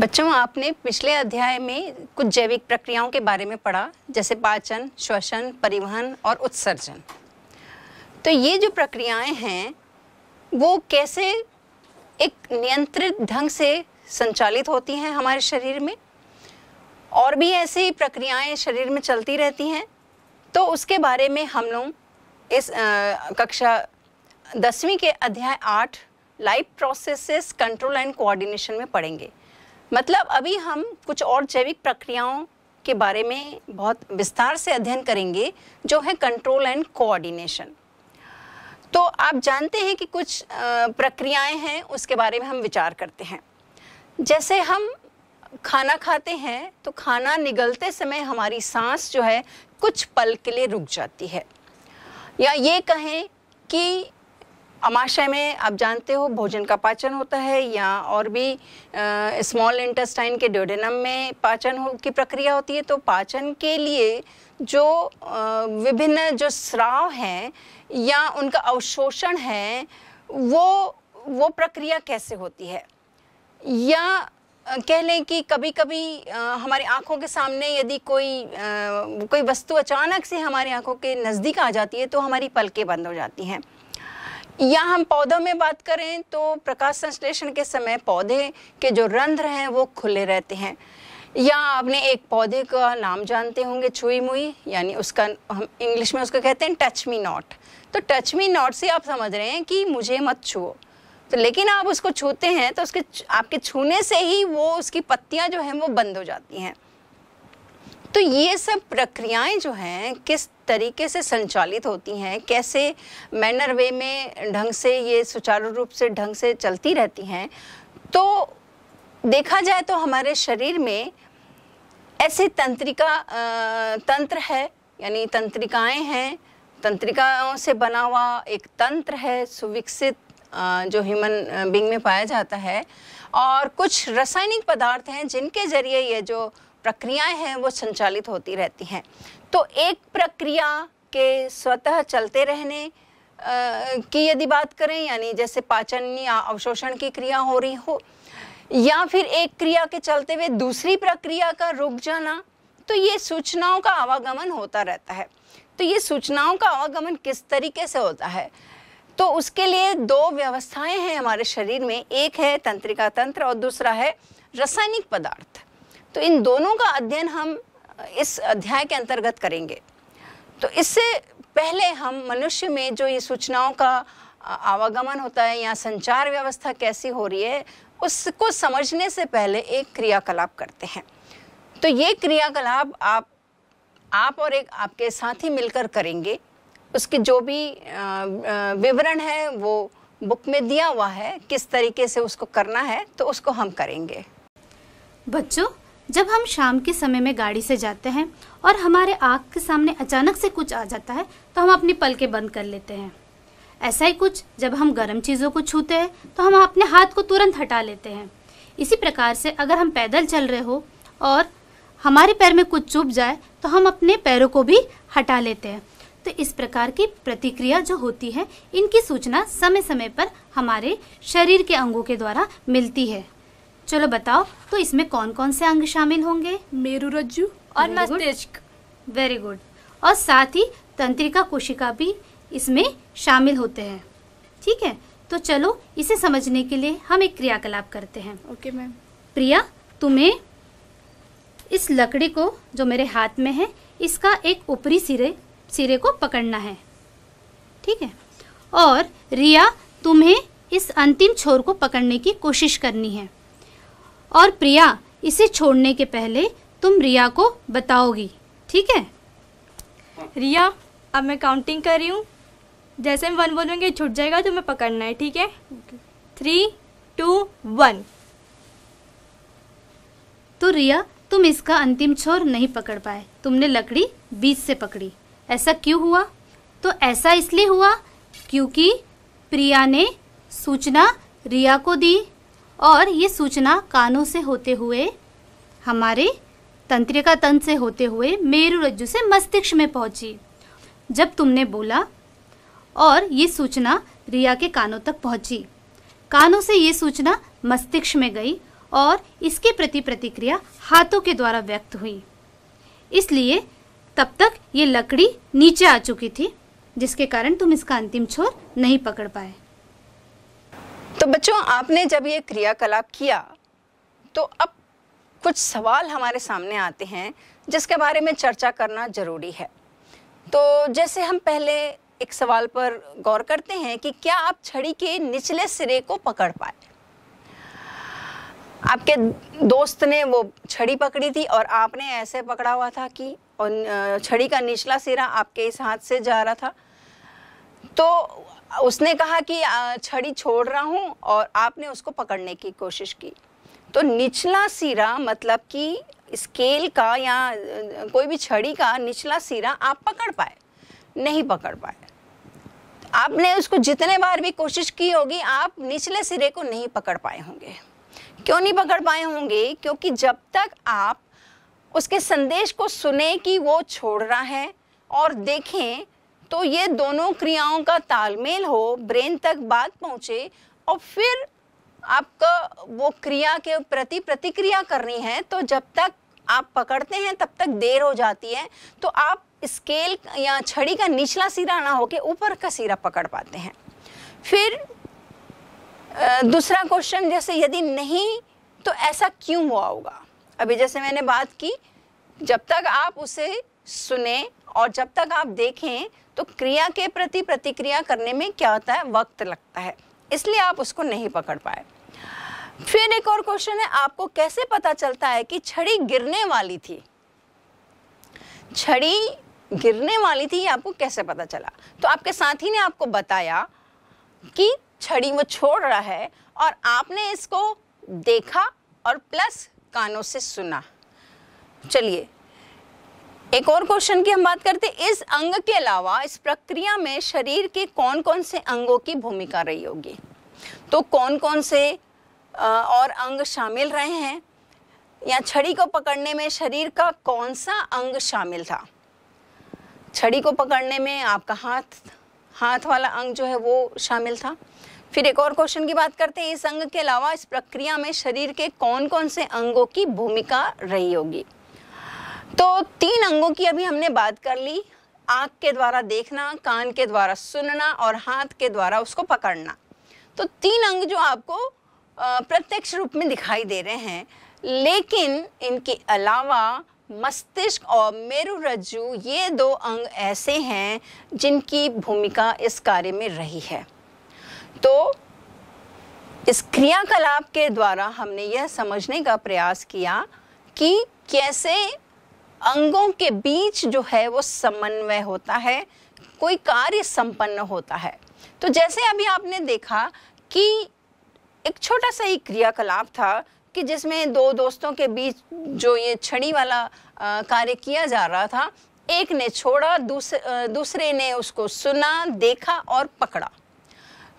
बच्चों आपने पिछले अध्याय में कुछ जैविक प्रक्रियाओं के बारे में पढ़ा जैसे पाचन श्वसन परिवहन और उत्सर्जन तो ये जो प्रक्रियाएं हैं वो कैसे एक नियंत्रित ढंग से संचालित होती हैं हमारे शरीर में और भी ऐसी प्रक्रियाएं शरीर में चलती रहती हैं तो उसके बारे में हम लोग इस आ, कक्षा दसवीं के अध्याय आठ life processes control and coordination में पढ़ेंगे मतलब अभी हम कुछ और जैविक प्रक्रियाओं के बारे में बहुत विस्तार से अध्ययन करेंगे जो है कंट्रोल एंड कोऑर्डिनेशन तो आप जानते हैं कि कुछ प्रक्रियाएं हैं उसके बारे में हम विचार करते हैं जैसे हम खाना खाते हैं तो खाना निगलते समय हमारी सांस जो है कुछ पल के लिए रुक जाती है या ये कहें कि अमाशय में आप जानते हो भोजन का पाचन होता है या और भी स्मॉल इंटेस्टाइन के ड्योडेनम में पाचन हो, की प्रक्रिया होती है तो पाचन के लिए जो विभिन्न जो स्राव हैं या उनका अवशोषण है वो वो प्रक्रिया कैसे होती है या कह लें कि कभी कभी हमारी आंखों के सामने यदि कोई आ, कोई वस्तु अचानक से हमारी आंखों के नज़दीक आ जाती है तो हमारी पलकें बंद हो जाती हैं या हम पौधों में बात करें तो प्रकाश संश्लेषण के समय पौधे के जो रंध्र हैं वो खुले रहते हैं या आपने एक पौधे का नाम जानते होंगे छुई मुई यानी उसका हम इंग्लिश में उसको कहते हैं टच मी नॉट तो टच मी नॉट से आप समझ रहे हैं कि मुझे मत छुओ तो लेकिन आप उसको छूते हैं तो उसके आपके छूने से ही वो उसकी पत्तियां जो हैं वो बंद हो जाती हैं तो ये सब प्रक्रियाएं जो हैं किस तरीके से संचालित होती हैं कैसे मैनर वे में ढंग से ये सुचारू रूप से ढंग से चलती रहती हैं तो देखा जाए तो हमारे शरीर में ऐसे तंत्रिका तंत्र है यानी तंत्रिकाएं हैं तंत्रिकाओं से बना हुआ एक तंत्र है सुविकसित जो ह्यूमन बींग में पाया जाता है और कुछ रासायनिक पदार्थ हैं जिनके ज़रिए ये जो प्रक्रियाएं हैं वो संचालित होती रहती हैं तो एक प्रक्रिया के स्वतः चलते रहने की यदि बात करें यानी जैसे पाचन या अवशोषण की क्रिया हो रही हो या फिर एक क्रिया के चलते हुए दूसरी प्रक्रिया का रुक जाना तो ये सूचनाओं का आवागमन होता रहता है तो ये सूचनाओं का आवागमन किस तरीके से होता है तो उसके लिए दो व्यवस्थाएं हैं हमारे शरीर में एक है तंत्रिका तंत्र और दूसरा है रासायनिक पदार्थ तो इन दोनों का अध्ययन हम इस अध्याय के अंतर्गत करेंगे तो इससे पहले हम मनुष्य में जो ये सूचनाओं का आवागमन होता है या संचार व्यवस्था कैसी हो रही है उसको समझने से पहले एक क्रियाकलाप करते हैं तो ये क्रियाकलाप आप आप और एक आपके साथी मिलकर करेंगे उसके जो भी विवरण है वो बुक में दिया हुआ है किस तरीके से उसको करना है तो उसको हम करेंगे बच्चों जब हम शाम के समय में गाड़ी से जाते हैं और हमारे आँख के सामने अचानक से कुछ आ जाता है तो हम अपनी पलकें बंद कर लेते हैं ऐसा ही कुछ जब हम गर्म चीज़ों को छूते हैं तो हम अपने हाथ को तुरंत हटा लेते हैं इसी प्रकार से अगर हम पैदल चल रहे हो और हमारे पैर में कुछ चुभ जाए तो हम अपने पैरों को भी हटा लेते हैं तो इस प्रकार की प्रतिक्रिया जो होती है इनकी सूचना समय समय पर हमारे शरीर के अंगों के द्वारा मिलती है चलो बताओ तो इसमें कौन कौन से अंग शामिल होंगे मेरु रज्जु और मस्तिष्क वेरी गुड और साथ ही तंत्रिका कोशिका भी इसमें शामिल होते हैं ठीक है तो चलो इसे समझने के लिए हम एक क्रियाकलाप करते हैं ओके मैम प्रिया तुम्हें इस लकड़ी को जो मेरे हाथ में है इसका एक ऊपरी सिरे सिरे को पकड़ना है ठीक है और रिया तुम्हें इस अंतिम छोर को पकड़ने की कोशिश करनी है और प्रिया इसे छोड़ने के पहले तुम रिया को बताओगी ठीक है रिया अब मैं काउंटिंग कर रही हूँ जैसे मैं वन बोलूँगी छूट जाएगा तो मैं पकड़ना है ठीक है थ्री टू वन तो रिया तुम इसका अंतिम छोर नहीं पकड़ पाए तुमने लकड़ी बीच से पकड़ी ऐसा क्यों हुआ तो ऐसा इसलिए हुआ क्योंकि प्रिया ने सूचना रिया को दी और ये सूचना कानों से होते हुए हमारे तंत्रिका तंत्र से होते हुए मेरु रज्जु से मस्तिष्क में पहुंची जब तुमने बोला और ये सूचना रिया के कानों तक पहुंची कानों से ये सूचना मस्तिष्क में गई और इसके प्रति प्रतिक्रिया हाथों के द्वारा व्यक्त हुई इसलिए तब तक ये लकड़ी नीचे आ चुकी थी जिसके कारण तुम इसका अंतिम छोर नहीं पकड़ पाए तो बच्चों आपने जब ये क्रियाकलाप किया तो अब कुछ सवाल हमारे सामने आते हैं जिसके बारे में चर्चा करना ज़रूरी है तो जैसे हम पहले एक सवाल पर गौर करते हैं कि क्या आप छड़ी के निचले सिरे को पकड़ पाए आपके दोस्त ने वो छड़ी पकड़ी थी और आपने ऐसे पकड़ा हुआ था कि और छड़ी का निचला सिरा आपके इस हाथ से जा रहा था तो उसने कहा कि छड़ी छोड़ रहा हूँ और आपने उसको पकड़ने की कोशिश की तो निचला सिरा मतलब कि स्केल का या कोई भी छड़ी का निचला सिरा आप पकड़ पाए नहीं पकड़ पाए आपने उसको जितने बार भी कोशिश की होगी आप निचले सिरे को नहीं पकड़ पाए होंगे क्यों नहीं पकड़ पाए होंगे क्योंकि जब तक आप उसके संदेश को सुने कि वो छोड़ रहा है और देखें तो ये दोनों क्रियाओं का तालमेल हो ब्रेन तक बात पहुँचे और फिर आपका वो क्रिया के प्रति प्रतिक्रिया करनी है तो जब तक आप पकड़ते हैं तब तक देर हो जाती है तो आप स्केल या छड़ी का निचला सिरा ना होके ऊपर का सिरा पकड़ पाते हैं फिर दूसरा क्वेश्चन जैसे यदि नहीं तो ऐसा क्यों हुआ होगा अभी जैसे मैंने बात की जब तक आप उसे सुने और जब तक आप देखें तो क्रिया के प्रति प्रतिक्रिया करने में क्या होता है वक्त लगता है इसलिए आप उसको नहीं पकड़ पाए फिर एक और क्वेश्चन है आपको कैसे पता चलता है कि छड़ी गिरने वाली थी छड़ी गिरने वाली थी आपको कैसे पता चला तो आपके साथी ने आपको बताया कि छड़ी वो छोड़ रहा है और आपने इसको देखा और प्लस कानों से सुना चलिए एक और क्वेश्चन की हम बात करते हैं इस अंग के अलावा इस प्रक्रिया में शरीर के कौन कौन से अंगों की भूमिका रही होगी तो कौन कौन से और अंग शामिल रहे हैं या छड़ी को पकड़ने में शरीर का कौन सा अंग शामिल था छड़ी को पकड़ने में आपका हाथ हाथ वाला अंग जो है वो शामिल था फिर एक और क्वेश्चन की बात करते हैं इस अंग के अलावा इस प्रक्रिया में शरीर के कौन कौन से अंगों की भूमिका रही होगी तो तीन अंगों की अभी हमने बात कर ली आँख के द्वारा देखना कान के द्वारा सुनना और हाथ के द्वारा उसको पकड़ना तो तीन अंग जो आपको प्रत्यक्ष रूप में दिखाई दे रहे हैं लेकिन इनके अलावा मस्तिष्क और मेरु रज्जु ये दो अंग ऐसे हैं जिनकी भूमिका इस कार्य में रही है तो इस क्रियाकलाप के द्वारा हमने यह समझने का प्रयास किया कि कैसे अंगों के बीच जो है वो समन्वय होता है कोई कार्य संपन्न होता है तो जैसे अभी आपने देखा कि एक छोटा सा ही क्रियाकलाप था कि जिसमें दो दोस्तों के बीच जो ये छड़ी वाला कार्य किया जा रहा था एक ने छोड़ा दूसरे दूसरे ने उसको सुना देखा और पकड़ा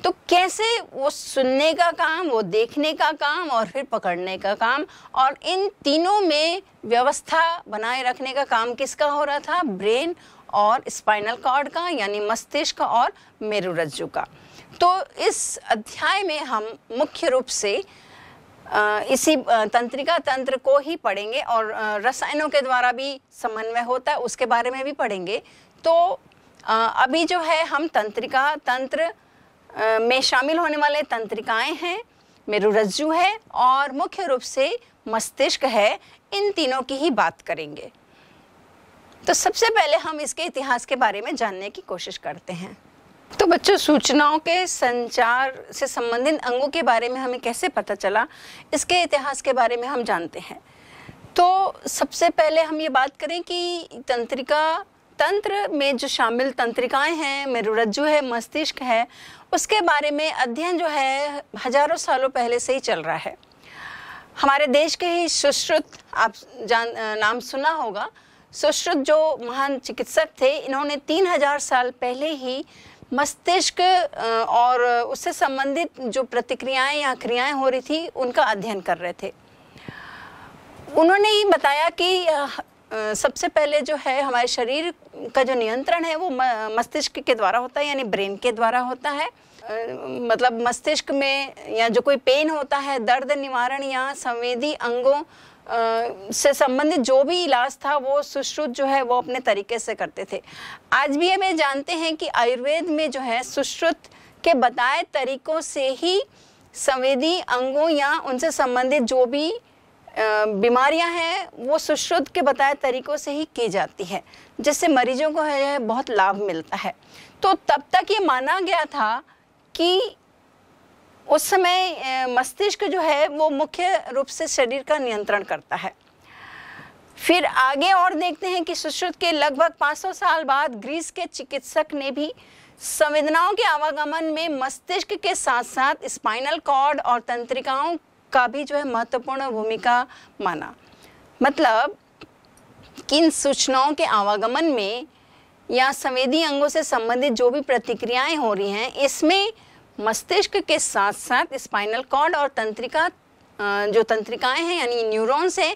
तो कैसे वो सुनने का काम वो देखने का काम और फिर पकड़ने का काम और इन तीनों में व्यवस्था बनाए रखने का काम किसका हो रहा था ब्रेन और स्पाइनल कॉर्ड का यानी मस्तिष्क और मेरुरज्जु का तो इस अध्याय में हम मुख्य रूप से इसी तंत्रिका तंत्र को ही पढ़ेंगे और रसायनों के द्वारा भी समन्वय होता है उसके बारे में भी पढ़ेंगे तो अभी जो है हम तंत्रिका तंत्र में शामिल होने वाले तंत्रिकाएं हैं मेरुरज्जु है और मुख्य रूप से मस्तिष्क है इन तीनों की ही बात करेंगे तो सबसे पहले हम इसके इतिहास के बारे में जानने की कोशिश करते हैं तो बच्चों सूचनाओं के संचार से संबंधित अंगों के बारे में हमें कैसे पता चला इसके इतिहास के बारे में हम जानते हैं तो सबसे पहले हम ये बात करें कि तंत्रिका तंत्र में जो शामिल तंत्रिकाएं हैं मेरुरज्जु है मस्तिष्क है उसके बारे में अध्ययन जो है हजारों सालों पहले से ही चल रहा है हमारे देश के ही सुश्रुत आप जान नाम सुना होगा सुश्रुत जो महान चिकित्सक थे इन्होंने तीन हजार साल पहले ही मस्तिष्क और उससे संबंधित जो प्रतिक्रियाएं या क्रियाएं हो रही थी उनका अध्ययन कर रहे थे उन्होंने ही बताया कि सबसे पहले जो है हमारे शरीर का जो नियंत्रण है वो मस्तिष्क के द्वारा होता है यानी ब्रेन के द्वारा होता है मतलब मस्तिष्क में या जो कोई पेन होता है दर्द निवारण या संवेदी अंगों से संबंधित जो भी इलाज था वो सुश्रुत जो है वो अपने तरीके से करते थे आज भी हमें जानते हैं कि आयुर्वेद में जो है सुश्रुत के बताए तरीकों से ही संवेदी अंगों या उनसे संबंधित जो भी बीमारियां हैं वो सुश्रुद्ध के बताए तरीक़ों से ही की जाती है जिससे मरीजों को है बहुत लाभ मिलता है तो तब तक ये माना गया था कि उस समय मस्तिष्क जो है वो मुख्य रूप से शरीर का नियंत्रण करता है फिर आगे और देखते हैं कि सुश्रुत के लगभग 500 साल बाद ग्रीस के चिकित्सक ने भी संवेदनाओं के आवागमन में मस्तिष्क के साथ साथ स्पाइनल कॉर्ड और तंत्रिकाओं का भी जो है महत्वपूर्ण भूमिका माना मतलब किन सूचनाओं के आवागमन में या संवेदी अंगों से संबंधित जो भी प्रतिक्रियाएं हो रही हैं इसमें मस्तिष्क के साथ साथ स्पाइनल कॉर्ड और तंत्रिका जो तंत्रिकाएं हैं यानी न्यूरॉन्स हैं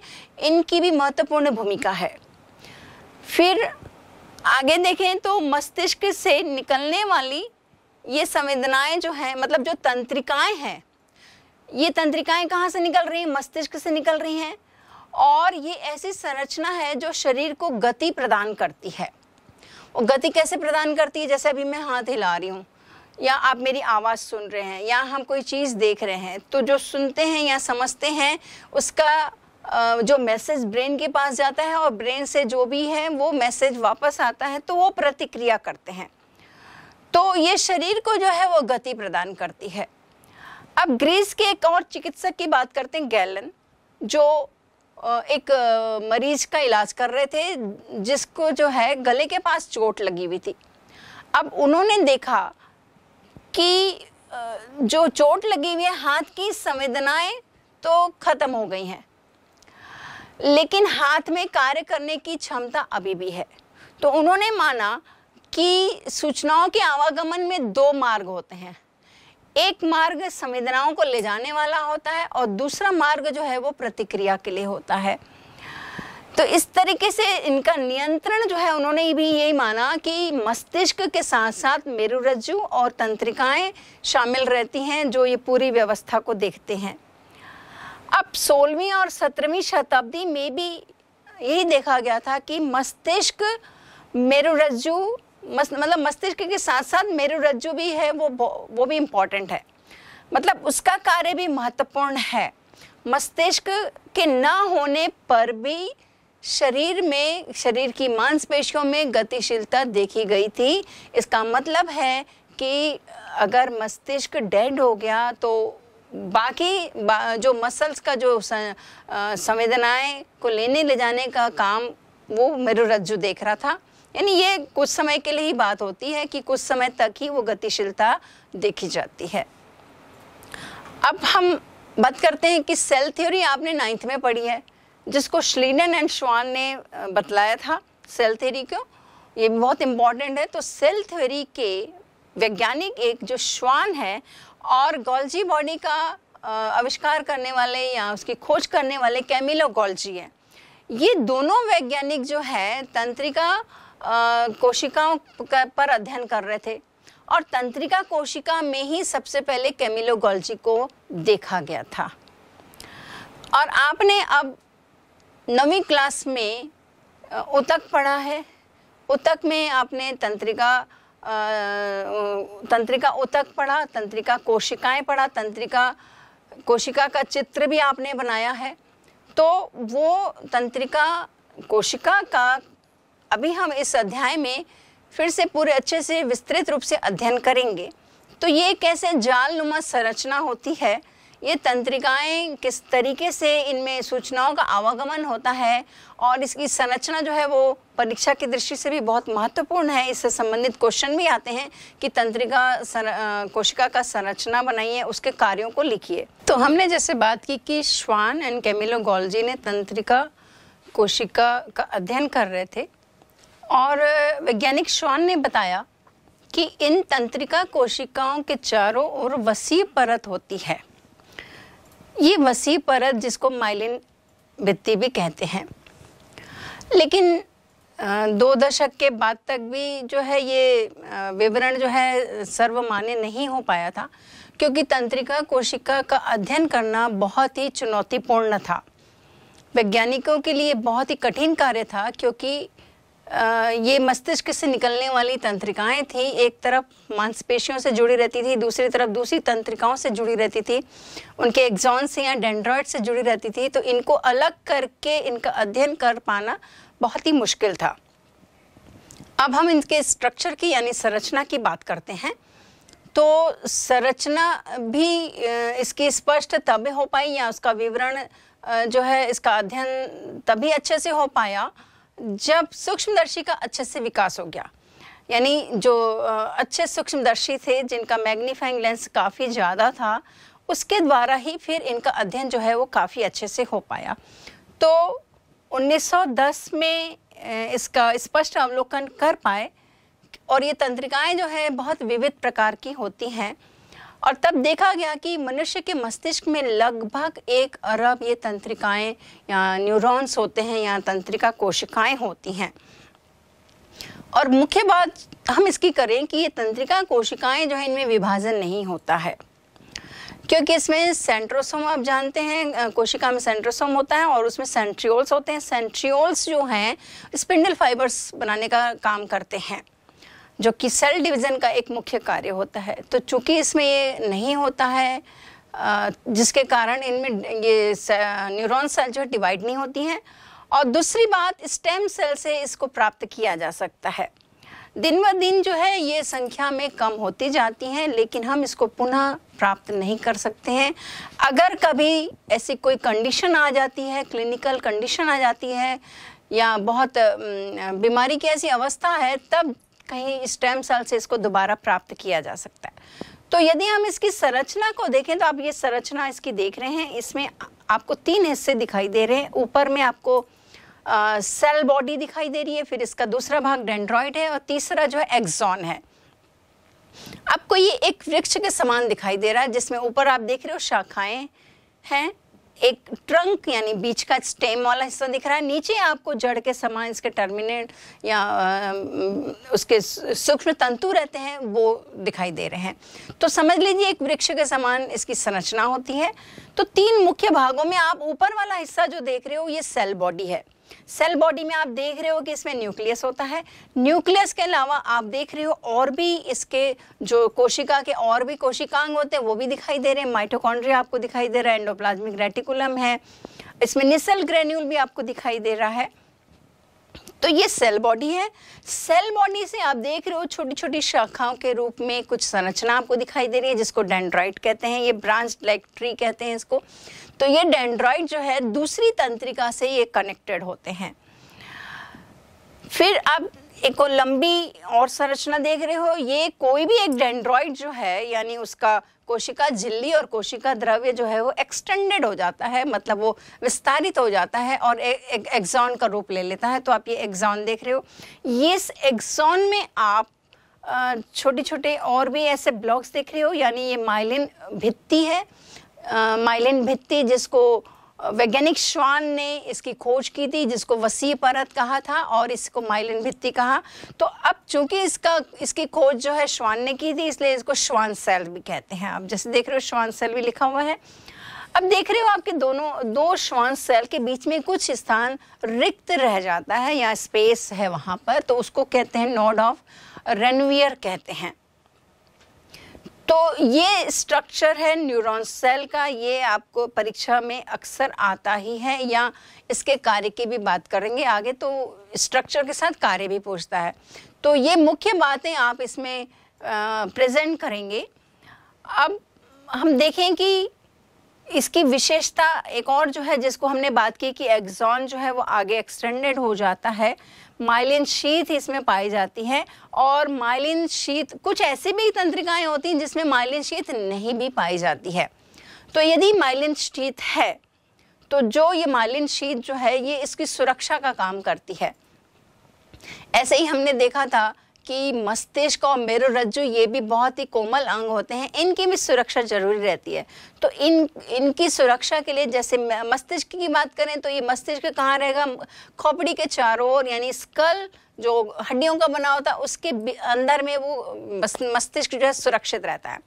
इनकी भी महत्वपूर्ण भूमिका है फिर आगे देखें तो मस्तिष्क से निकलने वाली ये संवेदनाएं जो हैं मतलब जो तंत्रिकाएं हैं ये तंत्रिकाएं कहाँ से निकल रही हैं मस्तिष्क से निकल रही हैं और ये ऐसी संरचना है जो शरीर को गति प्रदान करती है और गति कैसे प्रदान करती है जैसे अभी मैं हाथ हिला रही हूँ या आप मेरी आवाज़ सुन रहे हैं या हम कोई चीज़ देख रहे हैं तो जो सुनते हैं या समझते हैं उसका जो मैसेज ब्रेन के पास जाता है और ब्रेन से जो भी है वो मैसेज वापस आता है तो वो प्रतिक्रिया करते हैं तो ये शरीर को जो है वो गति प्रदान करती है अब ग्रीस के एक और चिकित्सक की बात करते हैं गैलन जो एक मरीज का इलाज कर रहे थे जिसको जो है गले के पास चोट लगी हुई थी अब उन्होंने देखा कि जो चोट लगी हुई है हाथ की संवेदनाएं तो खत्म हो गई हैं लेकिन हाथ में कार्य करने की क्षमता अभी भी है तो उन्होंने माना कि सूचनाओं के आवागमन में दो मार्ग होते हैं एक मार्ग संवेदनाओं को ले जाने वाला होता है और दूसरा मार्ग जो है वो प्रतिक्रिया के लिए होता है तो इस तरीके से इनका नियंत्रण जो है उन्होंने भी यही माना कि मस्तिष्क के साथ साथ मेरुरज्जु और तंत्रिकाएं शामिल रहती हैं जो ये पूरी व्यवस्था को देखते हैं अब सोलहवीं और सत्रहवीं शताब्दी में भी यही देखा गया था कि मस्तिष्क मेरुरज्जु मस, मतलब मस्तिष्क के साथ साथ मेरुरज्जु भी है वो वो भी इम्पॉर्टेंट है मतलब उसका कार्य भी महत्वपूर्ण है मस्तिष्क के ना होने पर भी शरीर में शरीर की मांसपेशियों में गतिशीलता देखी गई थी इसका मतलब है कि अगर मस्तिष्क डेड हो गया तो बाकी बा, जो मसल्स का जो संवेदनाएं को लेने ले जाने का काम वो मेरुरज्जु देख रहा था यानी ये कुछ समय के लिए ही बात होती है कि कुछ समय तक ही वो गतिशीलता देखी जाती है अब हम बात करते हैं कि सेल थ्योरी आपने नाइन्थ में पढ़ी है जिसको श्लीनन एंड श्वान ने बतलाया था सेल थ्योरी को ये बहुत इम्पॉर्टेंट है तो सेल थ्योरी के वैज्ञानिक एक जो श्वान है और गोल्जी बॉडी का आविष्कार करने वाले या उसकी खोज करने वाले कैमिलो गोल्जी है ये दोनों वैज्ञानिक जो है तंत्रिका कोशिकाओं पर अध्ययन कर रहे थे और तंत्रिका कोशिका में ही सबसे पहले कैमिलोगोलजी को देखा गया था और आपने अब नवी क्लास में उतक पढ़ा है उतक में आपने तंत्रिका तंत्रिका उतक पढ़ा तंत्रिका कोशिकाएं पढ़ा तंत्रिका कोशिका का चित्र भी आपने बनाया है तो वो तंत्रिका कोशिका का अभी हम इस अध्याय में फिर से पूरे अच्छे से विस्तृत रूप से अध्ययन करेंगे तो ये कैसे जाल नुमा संरचना होती है ये तंत्रिकाएं किस तरीके से इनमें सूचनाओं का आवागमन होता है और इसकी संरचना जो है वो परीक्षा की दृष्टि से भी बहुत महत्वपूर्ण है इससे संबंधित क्वेश्चन भी आते हैं कि तंत्रिका कोशिका का संरचना बनाइए उसके कार्यों को लिखिए तो हमने जैसे बात की कि श्वान एंड गोल्जी ने तंत्रिका कोशिका का अध्ययन कर रहे थे और वैज्ञानिक श्वान ने बताया कि इन तंत्रिका कोशिकाओं के चारों ओर वसी परत होती है ये वसी परत जिसको माइलिन भित्ति भी कहते हैं लेकिन दो दशक के बाद तक भी जो है ये विवरण जो है सर्वमान्य नहीं हो पाया था क्योंकि तंत्रिका कोशिका का अध्ययन करना बहुत ही चुनौतीपूर्ण था वैज्ञानिकों के लिए बहुत ही कठिन कार्य था क्योंकि ये मस्तिष्क से निकलने वाली तंत्रिकाएं थी एक तरफ मांसपेशियों से जुड़ी रहती थी दूसरी तरफ दूसरी तंत्रिकाओं से जुड़ी रहती थी उनके एग्जॉन से या डेंड्रॉइड से जुड़ी रहती थी तो इनको अलग करके इनका अध्ययन कर पाना बहुत ही मुश्किल था अब हम इनके स्ट्रक्चर की यानी संरचना की बात करते हैं तो संरचना भी इसकी स्पष्ट तभी हो पाई या उसका विवरण जो है इसका अध्ययन तभी अच्छे से हो पाया जब सूक्ष्मदर्शी का अच्छे से विकास हो गया यानी जो अच्छे सूक्ष्मदर्शी थे जिनका मैग्नीफाइंग लेंस काफ़ी ज़्यादा था उसके द्वारा ही फिर इनका अध्ययन जो है वो काफ़ी अच्छे से हो पाया तो 1910 में इसका स्पष्ट अवलोकन कर पाए और ये तंत्रिकाएं जो है बहुत विविध प्रकार की होती हैं और तब देखा गया कि मनुष्य के मस्तिष्क में लगभग एक अरब ये तंत्रिकाएं या न्यूरॉन्स होते हैं या तंत्रिका कोशिकाएं होती हैं और मुख्य बात हम इसकी करें कि ये तंत्रिका कोशिकाएं जो है इनमें विभाजन नहीं होता है क्योंकि इसमें सेंट्रोसोम आप जानते हैं कोशिका में सेंट्रोसोम होता है और उसमें सेंट्रियोल्स होते हैं सेंट्रियोल्स जो हैं स्पिंडल फाइबर्स बनाने का काम करते हैं जो कि सेल डिवीज़न का एक मुख्य कार्य होता है तो चूँकि इसमें ये नहीं होता है जिसके कारण इनमें ये न्यूरॉन सेल जो है डिवाइड नहीं होती हैं और दूसरी बात स्टेम सेल से इसको प्राप्त किया जा सकता है दिन ब दिन जो है ये संख्या में कम होती जाती हैं लेकिन हम इसको पुनः प्राप्त नहीं कर सकते हैं अगर कभी ऐसी कोई कंडीशन आ जाती है क्लिनिकल कंडीशन आ जाती है या बहुत बीमारी की ऐसी अवस्था है तब कहीं स्टेम सेल से इसको दोबारा प्राप्त किया जा सकता है तो यदि हम इसकी संरचना को देखें तो आप ये संरचना इसकी देख रहे हैं इसमें आपको तीन हिस्से दिखाई दे रहे हैं ऊपर में आपको सेल बॉडी दिखाई दे रही है फिर इसका दूसरा भाग डेंड्रॉइड है और तीसरा जो है एक्सॉन है आपको ये एक वृक्ष के समान दिखाई दे रहा है जिसमें ऊपर आप देख रहे हो शाखाएं हैं एक ट्रंक यानी बीच का स्टेम वाला हिस्सा दिख रहा है नीचे आपको जड़ के समान इसके टर्मिनेट या उसके सूक्ष्म तंतु रहते हैं वो दिखाई दे रहे हैं तो समझ लीजिए एक वृक्ष के समान इसकी संरचना होती है तो तीन मुख्य भागों में आप ऊपर वाला हिस्सा जो देख रहे हो ये सेल बॉडी है सेल बॉडी में आप देख रहे हो कि इसमें न्यूक्लियस होता है न्यूक्लियस के अलावा आप देख रहे हो और भी इसके जो कोशिका के और भी कोशिकांग होते हैं वो भी दिखाई दे रहे हैं माइटोकॉन्ड्रिया आपको दिखाई दे रहा है एंडोप्लाज्मिक रेटिकुलम है इसमें निसल ग्रेन्यूल भी आपको दिखाई दे रहा है तो ये सेल बॉडी है सेल बॉडी से आप देख रहे हो छोटी छोटी शाखाओं के रूप में कुछ संरचना आपको दिखाई दे रही है जिसको डेंड्राइट कहते हैं ये ब्रांच लाइक ट्री कहते हैं इसको तो ये डेंड्राइट जो है दूसरी तंत्रिका से ये कनेक्टेड होते हैं फिर अब एक लंबी और संरचना देख रहे हो ये कोई भी एक डेंड्रॉइड जो है यानी उसका कोशिका झिल्ली और कोशिका द्रव्य जो है वो एक्सटेंडेड हो जाता है मतलब वो विस्तारित हो जाता है और एक एग्जॉन का रूप ले लेता है तो आप ये एग्जॉन देख रहे हो ये एग्जॉन में आप छोटे छोटे और भी ऐसे ब्लॉक्स देख रहे हो यानी ये माइलिन भित्ती है माइलिन भित्ती जिसको वैज्ञानिक श्वान ने इसकी खोज की थी जिसको वसी परत कहा था और इसको माइलिन भित्ति कहा तो अब चूंकि इसका इसकी खोज जो है श्वान ने की थी इसलिए इसको श्वान सेल भी कहते हैं आप जैसे देख रहे हो श्वान सेल भी लिखा हुआ है अब देख रहे हो आपके दोनों दो श्वान सेल के बीच में कुछ स्थान रिक्त रह जाता है या स्पेस है वहाँ पर तो उसको कहते हैं नोड ऑफ रेनवियर कहते हैं तो ये स्ट्रक्चर है न्यूरॉन सेल का ये आपको परीक्षा में अक्सर आता ही है या इसके कार्य की भी बात करेंगे आगे तो स्ट्रक्चर के साथ कार्य भी पूछता है तो ये मुख्य बातें आप इसमें प्रेजेंट करेंगे अब हम देखें कि इसकी विशेषता एक और जो है जिसको हमने बात की कि एग्जॉन जो है वो आगे एक्सटेंडेड हो जाता है माइलिन शीत इसमें पाई जाती है और माइलिन शीत कुछ ऐसी भी तंत्रिकाएं होती हैं जिसमें माइलिन शीत नहीं भी पाई जाती है तो यदि माइलिन शीत है तो जो ये माइलिन शीत जो है ये इसकी सुरक्षा का काम करती है ऐसे ही हमने देखा था कि मस्तिष्क और मेरुरज्जु ये भी बहुत ही कोमल अंग होते हैं इनकी भी सुरक्षा जरूरी रहती है तो इन इनकी सुरक्षा के लिए जैसे मस्तिष्क की बात करें तो ये मस्तिष्क कहाँ रहेगा खोपड़ी के चारों ओर यानी स्कल जो हड्डियों का बना होता है उसके अंदर में वो मस्तिष्क जो है सुरक्षित रहता है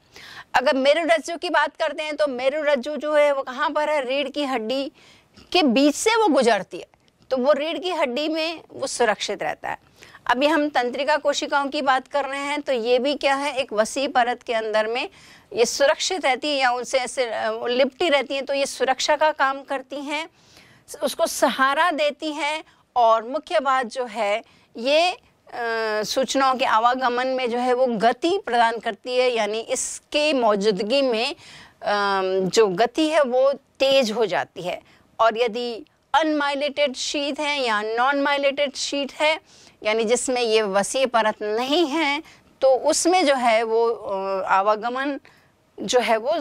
अगर मेरु रज्जु की बात करते हैं तो रज्जु जो है वो कहाँ पर है रीढ़ की हड्डी के बीच से वो गुजरती है तो वो रीढ़ की हड्डी में वो सुरक्षित रहता है अभी हम तंत्रिका कोशिकाओं की बात कर रहे हैं तो ये भी क्या है एक वसी परत के अंदर में ये सुरक्षित रहती है या उनसे ऐसे लिपटी रहती हैं तो ये सुरक्षा का काम करती हैं उसको सहारा देती हैं और मुख्य बात जो है ये सूचनाओं के आवागमन में जो है वो गति प्रदान करती है यानी इसके मौजूदगी में जो गति है वो तेज हो जाती है और यदि अनमाइलेटेड शीट है या नॉन माइलेटेड शीट है यानी जिसमें ये वसी परत नहीं है तो उसमें जो है वो आवागमन जो है वो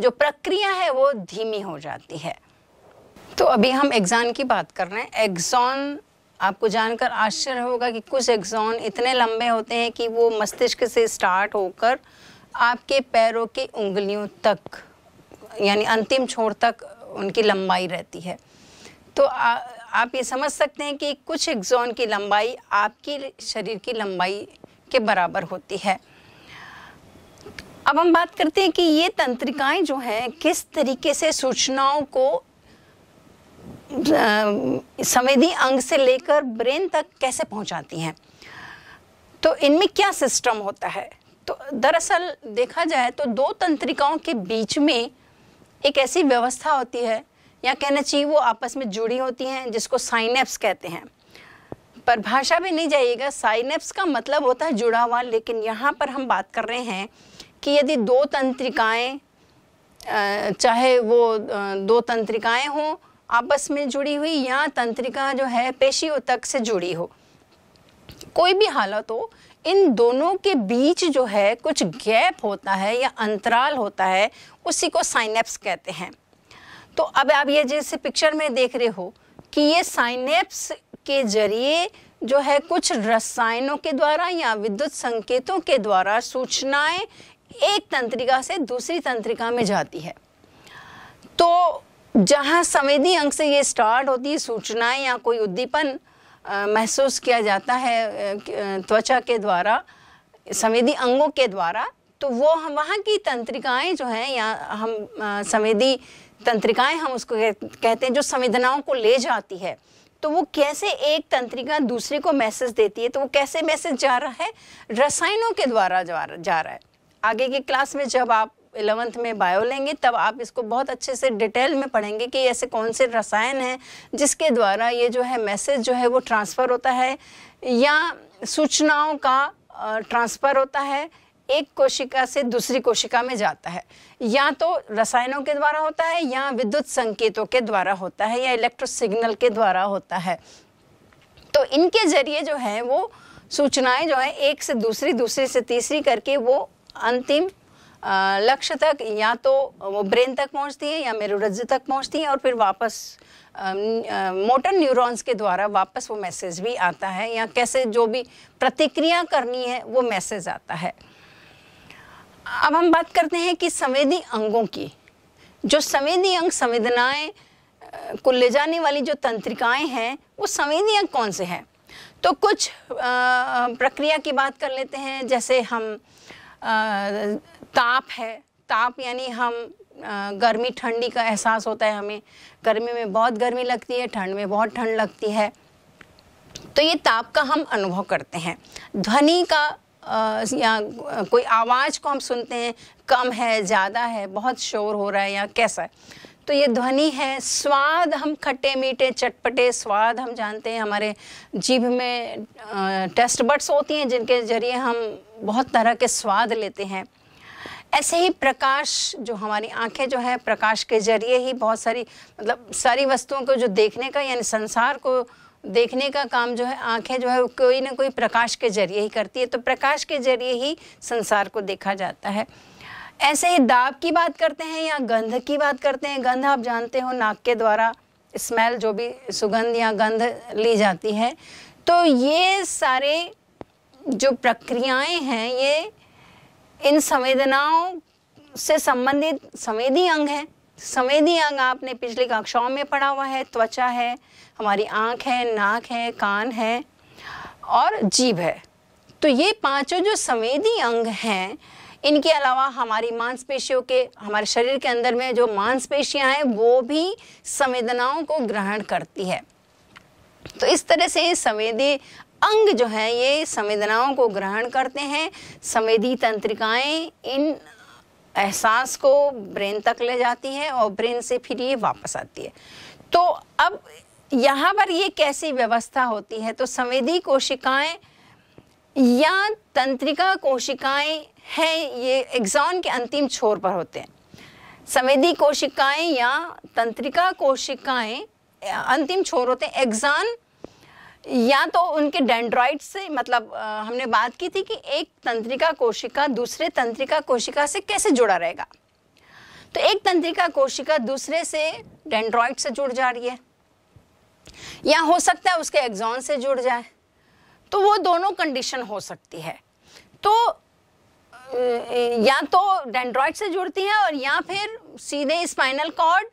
जो प्रक्रिया है वो धीमी हो जाती है तो अभी हम एग्जान की बात कर रहे हैं एग्जॉन आपको जानकर आश्चर्य होगा कि कुछ एग्जॉन इतने लंबे होते हैं कि वो मस्तिष्क से स्टार्ट होकर आपके पैरों की उंगलियों तक यानी अंतिम छोर तक उनकी लंबाई रहती है तो आप ये समझ सकते हैं कि कुछ एक्सॉन की लंबाई आपकी शरीर की लंबाई के बराबर होती है अब हम बात करते हैं कि ये तंत्रिकाएं जो हैं किस तरीके से सूचनाओं को संवेदी अंग से लेकर ब्रेन तक कैसे पहुंचाती हैं तो इनमें क्या सिस्टम होता है तो दरअसल देखा जाए तो दो तंत्रिकाओं के बीच में एक ऐसी व्यवस्था होती है या कहना चाहिए वो आपस में जुड़ी होती हैं जिसको साइनेप्स कहते हैं पर भाषा भी नहीं जाइएगा साइनेप्स का मतलब होता है जुड़ा हुआ लेकिन यहाँ पर हम बात कर रहे हैं कि यदि दो तंत्रिकाएं चाहे वो दो तंत्रिकाएं हों आपस में जुड़ी हुई या तंत्रिका जो है पेशियों तक से जुड़ी हो कोई भी हालत हो इन दोनों के बीच जो है कुछ गैप होता है या अंतराल होता है उसी को साइनेप्स कहते हैं तो अब आप ये जैसे पिक्चर में देख रहे हो कि ये साइनेप्स के जरिए जो है कुछ रसायनों के द्वारा या विद्युत संकेतों के द्वारा सूचनाएं एक तंत्रिका से दूसरी तंत्रिका में जाती है तो जहाँ संवेदी अंग से ये स्टार्ट होती है सूचनाएं या कोई उद्दीपन महसूस किया जाता है त्वचा के द्वारा संवेदी अंगों के द्वारा तो वो हम वहाँ की तंत्रिकाएं जो हैं या हम संवेदी तंत्रिकाएं हम उसको कहते हैं जो संवेदनाओं को ले जाती है तो वो कैसे एक तंत्रिका दूसरे को मैसेज देती है तो वो कैसे मैसेज जा रहा है रसायनों के द्वारा जा रहा है आगे की क्लास में जब आप इलेवंथ में बायो लेंगे तब आप इसको बहुत अच्छे से डिटेल में पढ़ेंगे कि ऐसे कौन से रसायन हैं जिसके द्वारा ये जो है मैसेज जो है वो ट्रांसफ़र होता है या सूचनाओं का ट्रांसफ़र होता है एक कोशिका से दूसरी कोशिका में जाता है या तो रसायनों के द्वारा होता है या विद्युत संकेतों के द्वारा होता है या इलेक्ट्रो सिग्नल के द्वारा होता है तो इनके जरिए जो है वो सूचनाएं जो है एक से दूसरी दूसरी से तीसरी करके वो अंतिम लक्ष्य तक या तो वो ब्रेन तक पहुंचती है या मेरुरज्जु तक पहुंचती है और फिर वापस मोटर न्यूरॉन्स के द्वारा वापस वो मैसेज भी आता है या कैसे जो भी प्रतिक्रिया करनी है वो मैसेज आता है अब हम बात करते हैं कि संवेदी अंगों की जो संवेदी अंग संवेदनाएं को ले जाने वाली जो तंत्रिकाएं हैं वो संवेदी अंग कौन से हैं तो कुछ प्रक्रिया की बात कर लेते हैं जैसे हम ताप है ताप यानी हम गर्मी ठंडी का एहसास होता है हमें गर्मी में बहुत गर्मी लगती है ठंड में बहुत ठंड लगती है तो ये ताप का हम अनुभव करते हैं ध्वनि का या कोई आवाज़ को हम सुनते हैं कम है ज़्यादा है बहुत शोर हो रहा है या कैसा है तो ये ध्वनि है स्वाद हम खट्टे मीठे चटपटे स्वाद हम जानते हैं हमारे जीभ में टेस्ट बड्स होती हैं जिनके ज़रिए हम बहुत तरह के स्वाद लेते हैं ऐसे ही प्रकाश जो हमारी आंखें जो है प्रकाश के ज़रिए ही बहुत सारी मतलब सारी वस्तुओं को जो देखने का यानी संसार को देखने का काम जो है आंखें जो है कोई ना कोई प्रकाश के जरिए ही करती है तो प्रकाश के जरिए ही संसार को देखा जाता है ऐसे ही दाब की बात करते हैं या गंध की बात करते हैं गंध आप जानते हो नाक के द्वारा स्मेल जो भी सुगंध या गंध ली जाती है तो ये सारे जो प्रक्रियाएं हैं ये इन संवेदनाओं से संबंधित संवेदी अंग हैं संवेदी अंग आपने पिछली कक्षाओं में पढ़ा हुआ है त्वचा है हमारी आँख है नाक है कान है और जीभ है तो ये पांचों जो संवेदी अंग हैं इनके अलावा हमारी मांसपेशियों के हमारे शरीर के अंदर में जो मांसपेशियां हैं वो भी संवेदनाओं को ग्रहण करती है तो इस तरह से संवेदी अंग जो है ये संवेदनाओं को ग्रहण करते हैं संवेदी तंत्रिकाएं इन एहसास को ब्रेन तक ले जाती है और ब्रेन से फिर ये वापस आती है तो अब यहाँ पर ये कैसी व्यवस्था होती है तो संवेदी कोशिकाएं या तंत्रिका कोशिकाएं हैं ये एग्जॉन के अंतिम छोर पर होते हैं संवेदी कोशिकाएं या तंत्रिका कोशिकाएं अंतिम छोर होते हैं एग्जॉन या तो उनके डेंड्रॉइड से मतलब आ, हमने बात की थी कि एक तंत्रिका कोशिका दूसरे तंत्रिका कोशिका से कैसे जुड़ा रहेगा तो एक तंत्रिका कोशिका दूसरे से डेंड्रॉइड से जुड़ जा रही है या हो सकता है उसके एग्जॉन से जुड़ जाए तो वो दोनों कंडीशन हो सकती है तो या तो डेंड्रॉइड से जुड़ती है और या फिर सीधे स्पाइनल कॉर्ड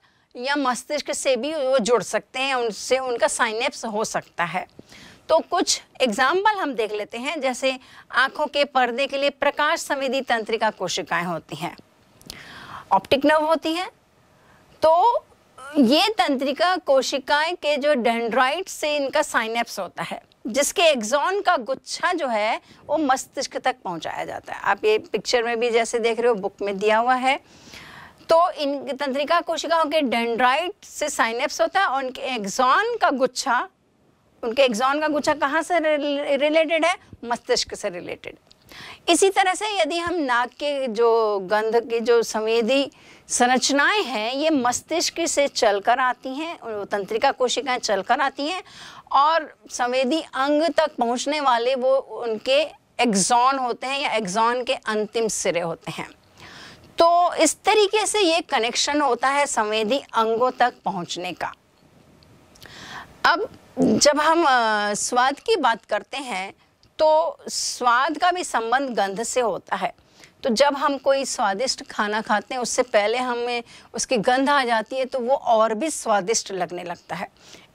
या मस्तिष्क से भी वो जुड़ सकते हैं उनसे उनका साइनेप्स हो सकता है तो कुछ एग्जाम्पल हम देख लेते हैं जैसे आंखों के पर्दे के लिए प्रकाश संवेदी तंत्रिका कोशिकाएं होती हैं ऑप्टिक नर्व होती हैं तो ये तंत्रिका कोशिकाएं के जो डेंड्राइट से इनका साइनेप्स होता है जिसके एग्जॉन का गुच्छा जो है वो मस्तिष्क तक पहुंचाया जाता है आप ये पिक्चर में भी जैसे देख रहे हो बुक में दिया हुआ है तो इन तंत्रिका कोशिकाओं के डेंड्राइट से साइनेप्स होता है और उनके एग्जॉन का गुच्छा उनके एग्जॉन का गुच्छा कहाँ से रिलेटेड है मस्तिष्क से रिलेटेड इसी तरह से यदि हम नाक के जो गंध की जो संवेदी संरचनाएं हैं ये मस्तिष्क से चलकर आती हैं तंत्रिका कोशिकाएं चलकर आती हैं और संवेदी अंग तक पहुंचने वाले वो उनके एग्जॉन होते हैं या एग्जॉन के अंतिम सिरे होते हैं तो इस तरीके से ये कनेक्शन होता है संवेदी अंगों तक पहुंचने का अब जब हम स्वाद की बात करते हैं तो स्वाद का भी संबंध गंध से होता है तो जब हम कोई स्वादिष्ट खाना खाते हैं उससे पहले हमें उसकी गंध आ जाती है तो वो और भी स्वादिष्ट लगने लगता है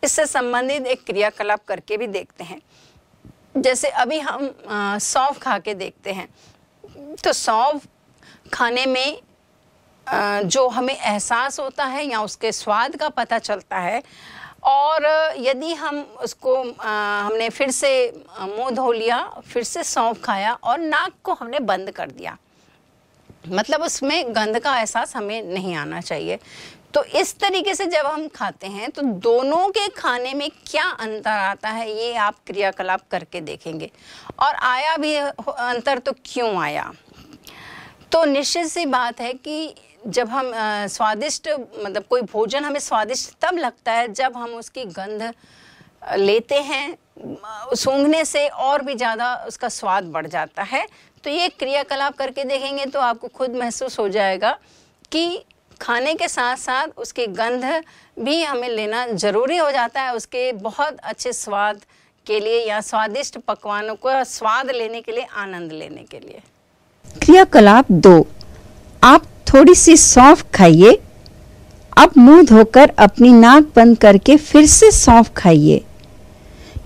इससे संबंधित एक क्रियाकलाप करके भी देखते हैं जैसे अभी हम सौंफ खा के देखते हैं तो सौंफ खाने में जो हमें एहसास होता है या उसके स्वाद का पता चलता है और यदि हम उसको हमने फिर से मुंह धो लिया फिर से सौंप खाया और नाक को हमने बंद कर दिया मतलब उसमें गंध का एहसास हमें नहीं आना चाहिए तो इस तरीके से जब हम खाते हैं तो दोनों के खाने में क्या अंतर आता है ये आप क्रियाकलाप करके देखेंगे और आया भी अंतर तो क्यों आया तो निश्चित सी बात है कि जब हम स्वादिष्ट मतलब कोई भोजन हमें स्वादिष्ट तब लगता है जब हम उसकी गंध लेते हैं सूंघने से और भी ज़्यादा उसका स्वाद बढ़ जाता है तो ये क्रियाकलाप करके देखेंगे तो आपको खुद महसूस हो जाएगा कि खाने के साथ साथ उसकी गंध भी हमें लेना ज़रूरी हो जाता है उसके बहुत अच्छे स्वाद के लिए या स्वादिष्ट पकवानों को स्वाद लेने के लिए आनंद लेने के लिए क्रियाकलाप दो आप थोड़ी सी सौंफ खाइए अब मुंह धोकर अपनी नाक बंद करके फिर से सौंफ खाइए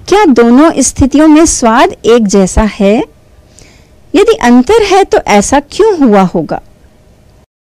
क्या दोनों स्थितियों में स्वाद एक जैसा है यदि अंतर है तो ऐसा क्यों हुआ होगा